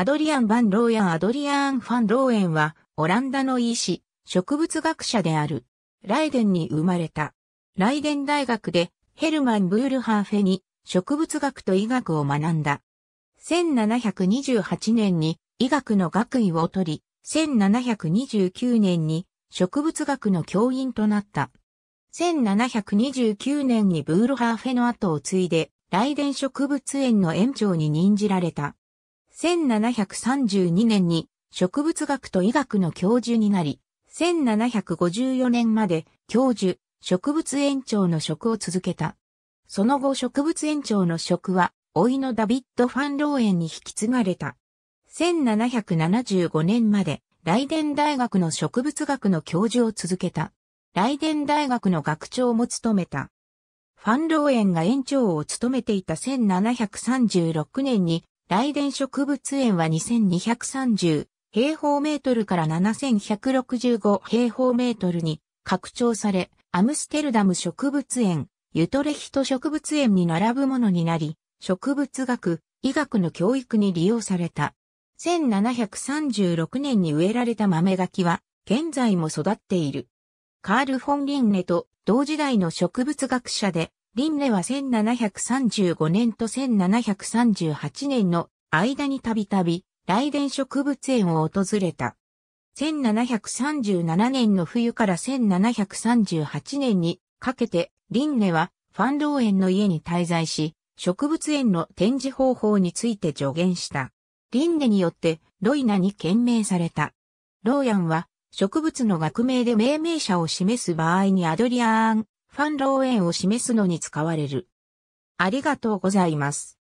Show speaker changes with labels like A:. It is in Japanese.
A: アドリアン・バン・ローヤン・アドリアン・ファン・ローエンは、オランダの医師、植物学者である。ライデンに生まれた。ライデン大学で、ヘルマン・ブールハーフェに、植物学と医学を学んだ。1728年に、医学の学位を取り、1729年に、植物学の教員となった。1729年にブールハーフェの後を継いで、ライデン植物園の園長に任じられた。1732年に植物学と医学の教授になり、1754年まで教授、植物園長の職を続けた。その後植物園長の職は、老いのダビッド・ファンローエンに引き継がれた。1775年まで、ライデン大学の植物学の教授を続けた。ライデン大学の学長も務めた。ファンローエンが園長を務めていた1736年に雷電植物園は2230平方メートルから7165平方メートルに拡張され、アムステルダム植物園、ユトレヒト植物園に並ぶものになり、植物学、医学の教育に利用された。1736年に植えられた豆柿は、現在も育っている。カール・フォン・リンネと同時代の植物学者で、リンネは1735年と1738年の間にたびたび、雷電植物園を訪れた。1737年の冬から1738年にかけて、リンネはファンロー園の家に滞在し、植物園の展示方法について助言した。リンネによってロイナに懸命された。ローヤンは植物の学名で命名者を示す場合にアドリアーンファンローを示すのに使われる。ありがとうございます。